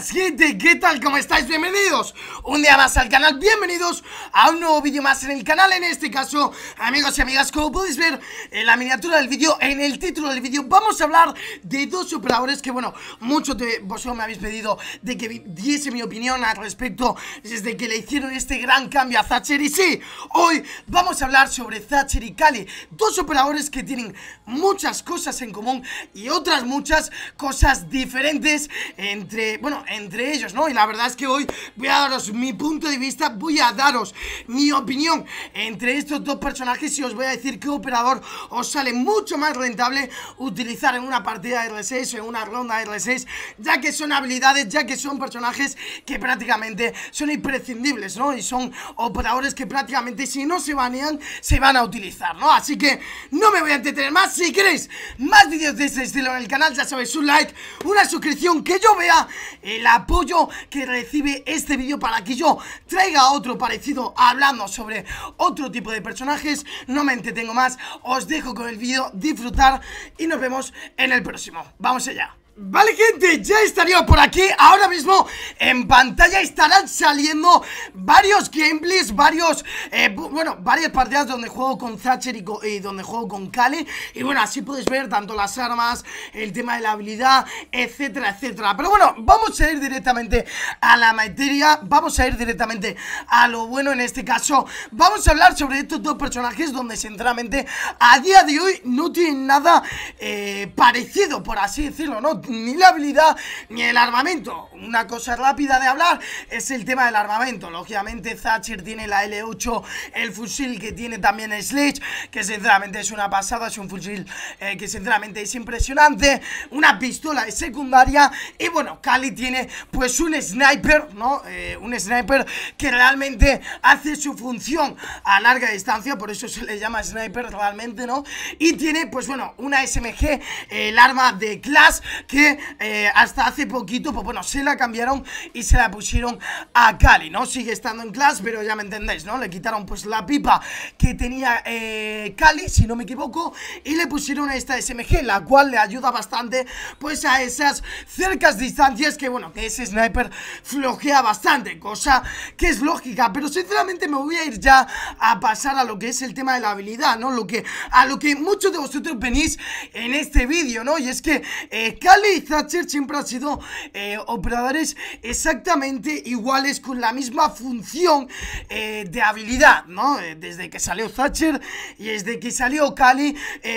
7, gente, ¿qué tal? ¿Cómo estáis? Bienvenidos un día más al canal, bienvenidos a un nuevo vídeo más en el canal En este caso, amigos y amigas, como podéis ver en la miniatura del vídeo, en el título del vídeo Vamos a hablar de dos operadores que, bueno, muchos de vosotros me habéis pedido de que diese mi opinión al respecto Desde que le hicieron este gran cambio a Thatcher Y sí, hoy vamos a hablar sobre Thatcher y Cali Dos operadores que tienen muchas cosas en común y otras muchas cosas diferentes entre, bueno, entre ellos, ¿no? Y la verdad es que hoy voy a daros mi punto de vista, voy a daros mi opinión entre estos dos personajes y os voy a decir qué operador os sale mucho más rentable utilizar en una partida R6 o en una ronda R6, ya que son habilidades, ya que son personajes que prácticamente son imprescindibles, ¿no? Y son operadores que prácticamente si no se banean, se van a utilizar, ¿no? Así que no me voy a entretener más, si queréis más vídeos de este estilo en el canal, ya sabéis, un like, una suscripción que yo vea, el apoyo que recibe este vídeo para que yo traiga otro parecido hablando sobre otro tipo de personajes. No me entretengo más, os dejo con el vídeo, disfrutar y nos vemos en el próximo. ¡Vamos allá! Vale gente, ya estaría por aquí Ahora mismo en pantalla estarán saliendo varios gameplays Varios, eh, bueno, varias partidas donde juego con Thatcher y, donde juego con Kale Y bueno, así puedes ver tanto las armas, el tema de la habilidad, etcétera, etcétera Pero bueno, vamos a ir directamente a la materia Vamos a ir directamente a lo bueno en este caso Vamos a hablar sobre estos dos personajes donde sinceramente a día de hoy no tienen nada eh, parecido por así decirlo, ¿no? ni la habilidad, ni el armamento. Una cosa rápida de hablar es el tema del armamento. Lógicamente Thatcher tiene la L8, el fusil que tiene también Sledge, que sinceramente es una pasada, es un fusil eh, que sinceramente es impresionante. Una pistola es secundaria y bueno, Cali tiene pues un sniper, ¿no? Eh, un sniper que realmente hace su función a larga distancia, por eso se le llama sniper realmente, ¿no? Y tiene pues bueno, una SMG, el arma de Clash, que que eh, hasta hace poquito, pues bueno, se la cambiaron y se la pusieron a Cali, ¿no? Sigue estando en clase, pero ya me entendéis, ¿no? Le quitaron pues la pipa que tenía eh, Cali, si no me equivoco, y le pusieron esta SMG, la cual le ayuda bastante pues a esas cercas distancias que, bueno, que ese sniper flojea bastante, cosa que es lógica, pero sinceramente me voy a ir ya a pasar a lo que es el tema de la habilidad, ¿no? Lo que, a lo que muchos de vosotros venís en este vídeo, ¿no? Y es que eh, Cali y Thatcher siempre han sido eh, operadores exactamente iguales con la misma función eh, de habilidad, ¿no? Eh, desde que salió Thatcher y desde que salió Kali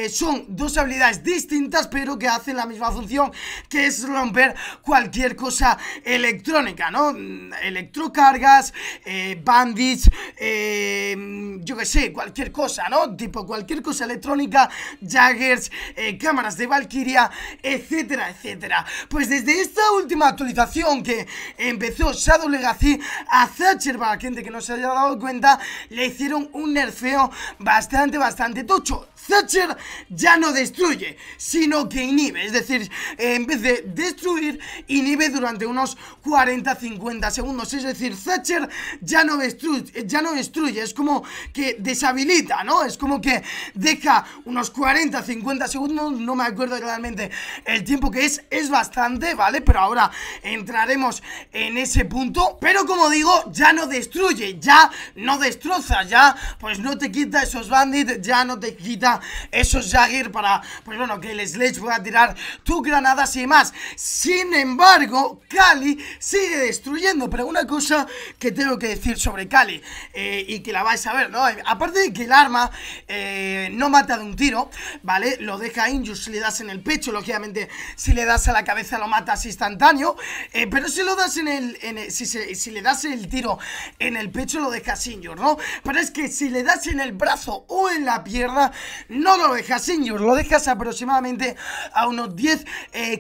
son dos habilidades distintas pero que hacen la misma función que es romper cualquier cosa electrónica, ¿no? Mm, electrocargas, bandits, yo que sé, cualquier cosa, ¿no? Tipo cualquier cosa electrónica, jaggers, cámaras de Valkyria, etcétera, etcétera pues desde esta última actualización que empezó Shadow Legacy a Thatcher, para la gente que no se haya dado cuenta, le hicieron un nerfeo bastante, bastante tocho. Thatcher ya no destruye, sino que inhibe, es decir, en vez de destruir, inhibe durante unos 40-50 segundos, es decir, Thatcher ya no, destruye, ya no destruye, es como que deshabilita, ¿no? Es como que deja unos 40-50 segundos, no me acuerdo realmente el tiempo que es, es bastante, ¿vale? Pero ahora entraremos en ese punto, pero como digo, ya no destruye, ya no destroza, ya pues no te quita esos bandits, ya no te quita eso es Jagir para, pues bueno, que el Sledge pueda tirar tus granadas y más Sin embargo, Cali sigue destruyendo, pero una cosa que tengo que decir sobre Cali eh, y que la vais a ver, ¿no? Aparte de que el arma eh, no mata de un tiro, ¿vale? Lo deja Injus si le das en el pecho, lógicamente si le das a la cabeza lo matas instantáneo, eh, pero si lo das en el, si, le das el tiro en el pecho lo dejas Injus, ¿no? Pero es que si le das en el brazo o en la pierna no lo dejas, señor, lo dejas aproximadamente a unos 10,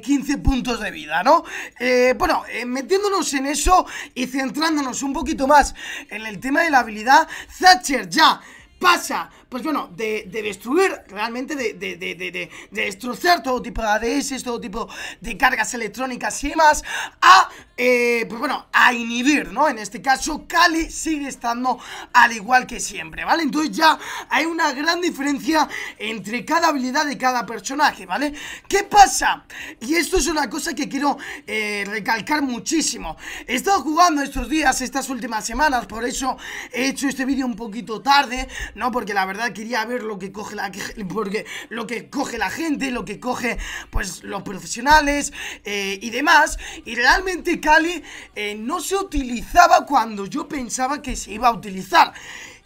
15 eh, puntos de vida, ¿no? Eh, bueno, eh, metiéndonos en eso y centrándonos un poquito más en el tema de la habilidad, Thatcher ya pasa pues bueno, de, de destruir realmente, de, de, de, destrozar todo tipo de ADS, todo tipo de cargas electrónicas y demás, a, eh, pues bueno, a inhibir, ¿no? En este caso, Kali sigue estando al igual que siempre, ¿vale? Entonces ya hay una gran diferencia entre cada habilidad de cada personaje, ¿vale? ¿Qué pasa? Y esto es una cosa que quiero eh, recalcar muchísimo. He estado jugando estos días, estas últimas semanas, por eso he hecho este vídeo un poquito tarde, ¿no? Porque la verdad quería ver lo que coge la porque lo que coge la gente, lo que coge pues los profesionales eh, y demás. Y realmente Cali eh, no se utilizaba cuando yo pensaba que se iba a utilizar.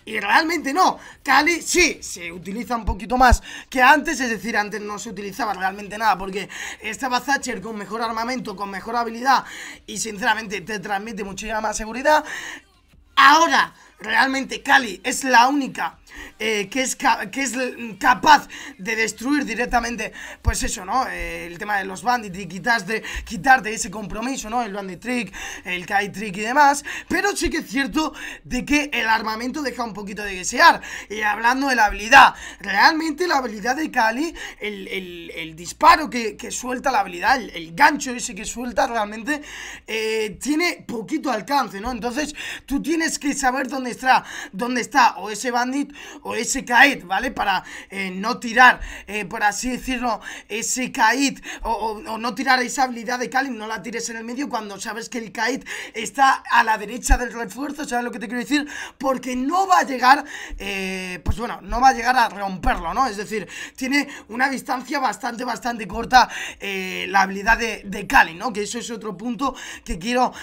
Y realmente no, Cali sí, se utiliza un poquito más que antes, es decir, antes no se utilizaba realmente nada porque estaba Thatcher con mejor armamento, con mejor habilidad y sinceramente te transmite muchísima más seguridad. Ahora, realmente Cali es la única eh, que, es capaz de destruir directamente, pues eso, ¿no? Eh, el tema de los bandits y quitarte, quitarte ese compromiso, ¿no? El bandit trick, el kai trick y demás, pero sí que es cierto de que el armamento deja un poquito de desear. Y hablando de la habilidad, realmente la habilidad de Kali, el, disparo que, suelta la habilidad, el, gancho ese que suelta realmente, eh, tiene poquito alcance, ¿no? Entonces tú tienes que saber dónde está, dónde está o ese bandit o ese caid, ¿vale? Para eh, no tirar, eh, por así decirlo, ese caid o, no tirar esa habilidad de Kalim, no la tires en el medio cuando sabes que el caid está a la derecha del refuerzo, ¿sabes lo que te quiero decir? Porque no va a llegar, eh, pues bueno, no va a llegar a romperlo, ¿no? Es decir, tiene una distancia bastante, bastante corta la habilidad de, de ¿no? Que eso es otro punto que quiero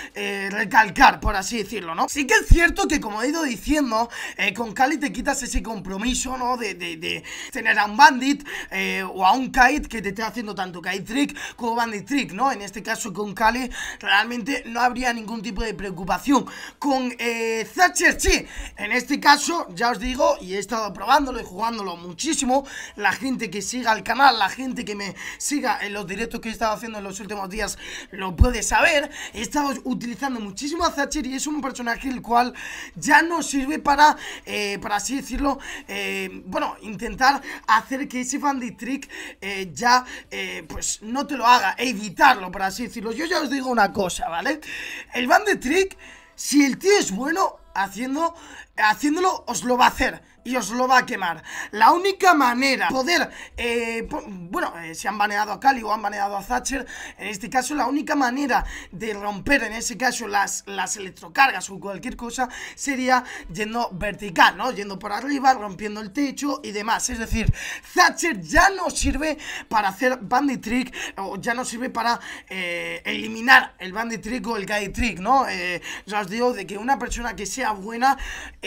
recalcar, por así decirlo, ¿no? Sí que es cierto que como he ido diciendo, con Kali te quitas ese compromiso, ¿no? De, tener a un Bandit eh, o a un Kite que te esté haciendo tanto Kite Trick como Bandit Trick, ¿no? En este caso con Kali realmente no habría ningún tipo de preocupación. Con eh, Thatcher, sí, en este caso, ya os digo, y he estado probándolo y jugándolo muchísimo, la gente que siga el canal, la gente que me siga en los directos que he estado haciendo en los últimos días, lo puede saber, he estado utilizando muchísimo a Thatcher y es un personaje el cual ya no sirve para, eh, para así decirlo, eh, bueno, intentar hacer que ese Bandit Trick eh, ya, eh, pues no te lo haga, evitarlo, por así decirlo. Yo ya os digo una cosa, ¿vale? El Bandit Trick, si el tío es bueno haciendo haciéndolo os lo va a hacer y os lo va a quemar. La única manera de poder, eh, bueno, eh, si han baneado a Cali o han baneado a Thatcher, en este caso la única manera de romper en ese caso las, las electrocargas o cualquier cosa sería yendo vertical, ¿no? Yendo por arriba, rompiendo el techo y demás. Es decir, Thatcher ya no sirve para hacer bandit trick o ya no sirve para eh, eliminar el bandit trick o el guy trick, ¿no? ya os digo de que una persona que sea buena...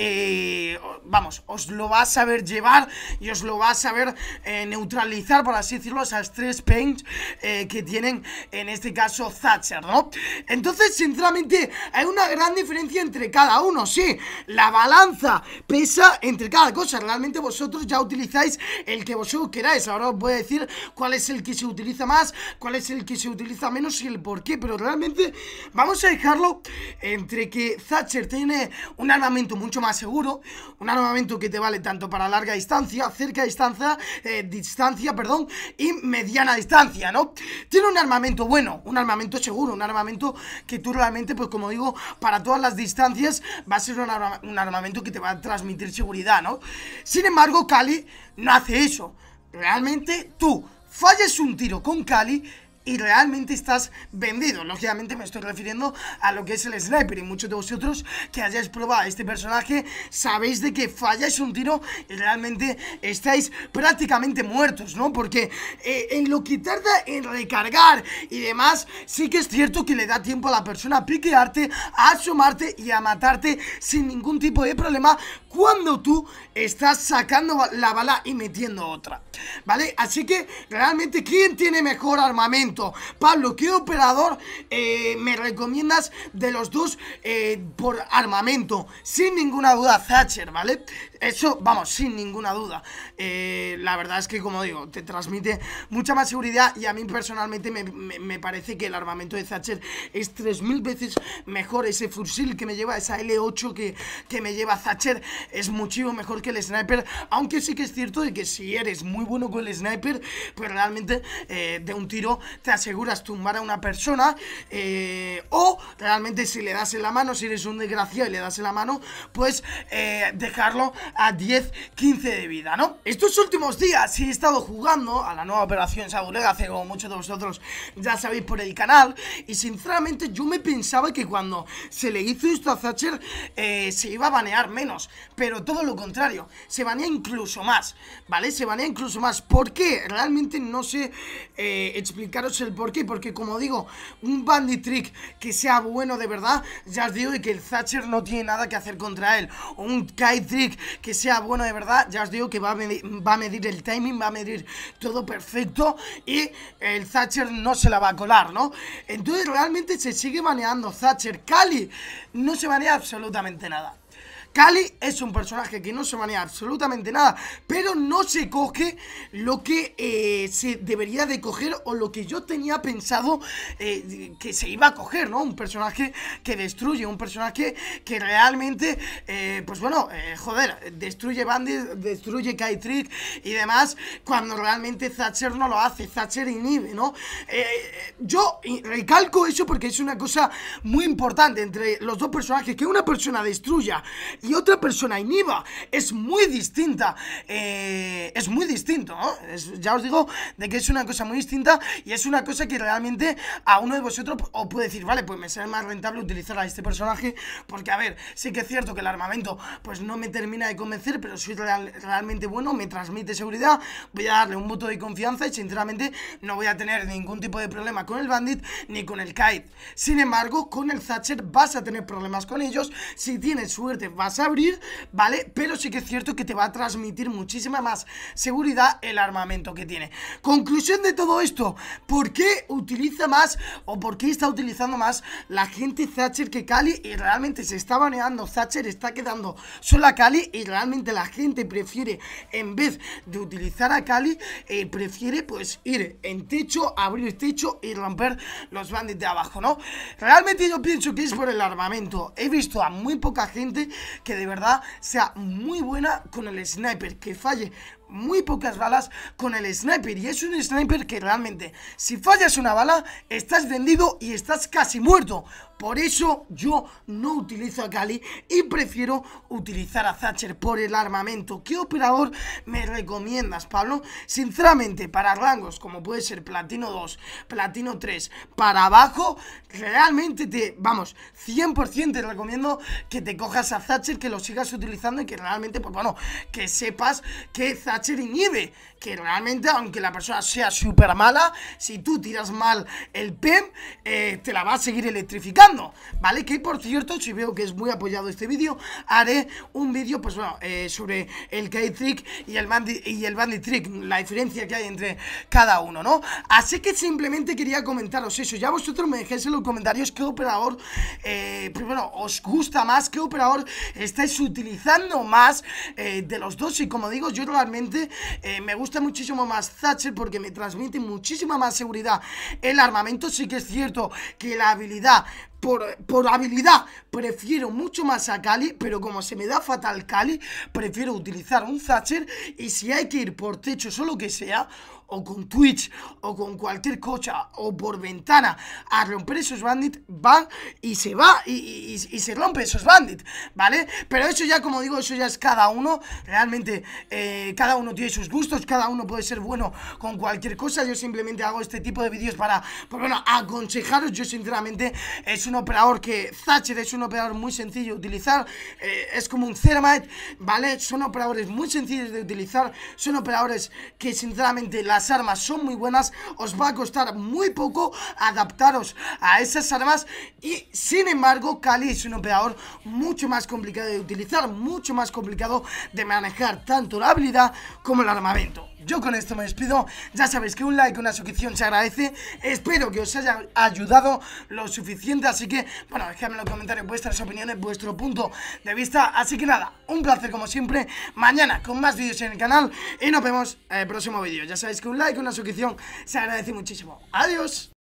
Eh, vamos, os lo va a saber llevar y os lo va a saber eh, neutralizar, por así decirlo, esas tres paints eh, que tienen en este caso Thatcher, ¿no? Entonces, sinceramente, hay una gran diferencia entre cada uno, sí, la balanza pesa entre cada cosa, realmente vosotros ya utilizáis el que vosotros queráis, ahora os voy a decir cuál es el que se utiliza más, cuál es el que se utiliza menos y el por qué, pero realmente vamos a dejarlo entre que Thatcher tiene un armamento mucho más seguro, un armamento que te vale tanto para larga distancia, cerca distancia, eh, distancia, perdón, y mediana distancia, ¿no? Tiene un armamento bueno, un armamento seguro, un armamento que tú realmente, pues como digo, para todas las distancias va a ser un, armamento que te va a transmitir seguridad, ¿no? Sin embargo, Cali no hace eso. Realmente tú falles un tiro con Cali y realmente estás vendido. Lógicamente me estoy refiriendo a lo que es el sniper y muchos de vosotros que hayáis probado este personaje sabéis de que falláis un tiro y realmente estáis prácticamente muertos, ¿no? Porque eh, en lo que tarda en recargar y demás, sí que es cierto que le da tiempo a la persona a piquearte, a asomarte y a matarte sin ningún tipo de problema cuando tú estás sacando la bala y metiendo otra, ¿vale? Así que realmente, ¿quién tiene mejor armamento? Pablo, ¿qué operador eh, me recomiendas de los dos eh, por armamento? Sin ninguna duda, Thatcher, ¿vale? Eso, vamos, sin ninguna duda. Eh, la verdad es que, como digo, te transmite mucha más seguridad y a mí personalmente me, parece que el armamento de Thatcher es 3.000 veces mejor. Ese fusil que me lleva, esa L8 que, me lleva Thatcher es muchísimo mejor que el sniper, aunque sí que es cierto de que si eres muy bueno con el sniper, pues realmente de un tiro te aseguras tumbar a una persona eh, o realmente si le das en la mano, si eres un desgraciado y le das en la mano, pues eh, dejarlo a 10, 15 de vida, ¿no? Estos últimos días he estado jugando a la nueva operación Saburegace, como muchos de vosotros ya sabéis por el canal, y sinceramente yo me pensaba que cuando se le hizo esto a Thatcher eh, se iba a banear menos, pero todo lo contrario, se banea incluso más, ¿vale? Se banea incluso más, por qué realmente no sé explicaros el porqué Porque, como digo, un Bandit Trick que sea bueno de verdad, ya os digo y que el Thatcher no tiene nada que hacer contra él. O un Kite Trick que sea bueno de verdad, ya os digo que va a, medir, el timing, va a medir todo perfecto y el Thatcher no se la va a colar, ¿no? Entonces realmente se sigue manejando Thatcher. Cali no se manea absolutamente nada. Kali es un personaje que no se maneja absolutamente nada, pero no se coge lo que eh, se debería de coger o lo que yo tenía pensado eh, que se iba a coger, ¿no? Un personaje que destruye, un personaje que realmente, eh, pues bueno, joder, destruye Bandit, destruye Kai Trick y demás, cuando realmente Thatcher no lo hace, Thatcher inhibe, ¿no? yo recalco eso porque es una cosa muy importante entre los dos personajes, que una persona destruya y otra persona en Es muy distinta. Eh, es muy distinto, ¿no? ya os digo de que es una cosa muy distinta y es una cosa que realmente a uno de vosotros os puede decir, vale, pues me será más rentable utilizar a este personaje porque, a ver, sí que es cierto que el armamento pues no me termina de convencer, pero soy realmente bueno, me transmite seguridad, voy a darle un voto de confianza y sinceramente no voy a tener ningún tipo de problema con el Bandit ni con el Kite. Sin embargo, con el Thatcher vas a tener problemas con ellos, si tienes suerte vas abrir, ¿vale? Pero sí que es cierto que te va a transmitir muchísima más seguridad el armamento que tiene. Conclusión de todo esto, ¿por qué utiliza más o por qué está utilizando más la gente Thatcher que Cali? Y realmente se está baneando Thatcher, está quedando sola Cali y realmente la gente prefiere, en vez de utilizar a Cali, eh, prefiere pues ir en techo, abrir el techo y romper los bandits de abajo, ¿no? Realmente yo pienso que es por el armamento. He visto a muy poca gente que de verdad sea muy buena con el sniper, que falle muy pocas balas con el sniper y es un sniper que realmente si fallas una bala estás vendido y estás casi muerto por eso yo no utilizo a Kali y prefiero utilizar a Thatcher por el armamento. ¿Qué operador me recomiendas, Pablo? Sinceramente, para rangos como puede ser Platino 2, Platino 3, para abajo, realmente te, vamos, 100% te recomiendo que te cojas a Thatcher, que lo sigas utilizando y que realmente, pues bueno, que sepas que Thatcher ser que realmente, aunque la persona sea súper mala, si tú tiras mal el PEM, eh, te la va a seguir electrificando, ¿vale? Que por cierto, si veo que es muy apoyado este vídeo, haré un vídeo, pues bueno, eh, sobre el K-Trick y el, bandit, y el Bandit Trick, la diferencia que hay entre cada uno, ¿no? Así que simplemente quería comentaros eso, ya vosotros me dejéis en los comentarios qué operador, eh, primero, pues, os gusta más, qué operador estáis utilizando más eh, de los dos, y como digo, yo realmente eh, me gusta muchísimo más Thatcher porque me transmite muchísima más seguridad. El armamento sí que es cierto que la habilidad por, por, habilidad prefiero mucho más a Cali, pero como se me da fatal Cali, prefiero utilizar un Thatcher y si hay que ir por techo o lo que sea, o con Twitch o con cualquier cocha o por ventana a romper esos bandits, van y se va y, se rompe esos bandits, ¿vale? Pero eso ya, como digo, eso ya es cada uno. Realmente, eh, cada uno tiene sus gustos, cada uno puede ser bueno con cualquier cosa. Yo simplemente hago este tipo de vídeos para, pues bueno, aconsejaros. Yo, sinceramente, es un operador que Thatcher es un operador muy sencillo de utilizar. Eh, es como un Ceramite, ¿vale? Son operadores muy sencillos de utilizar. Son operadores que, sinceramente, la las armas son muy buenas, os va a costar muy poco adaptaros a esas armas y sin embargo Kali es un operador mucho más complicado de utilizar, mucho más complicado de manejar tanto la habilidad como el armamento. Yo con esto me despido. Ya sabéis que un like, una suscripción se agradece. Espero que os haya ayudado lo suficiente. Así que, bueno, dejadme en los comentarios vuestras opiniones, vuestro punto de vista. Así que nada, un placer como siempre. Mañana con más vídeos en el canal. Y nos vemos en el próximo vídeo. Ya sabéis que un like, una suscripción se agradece muchísimo. Adiós.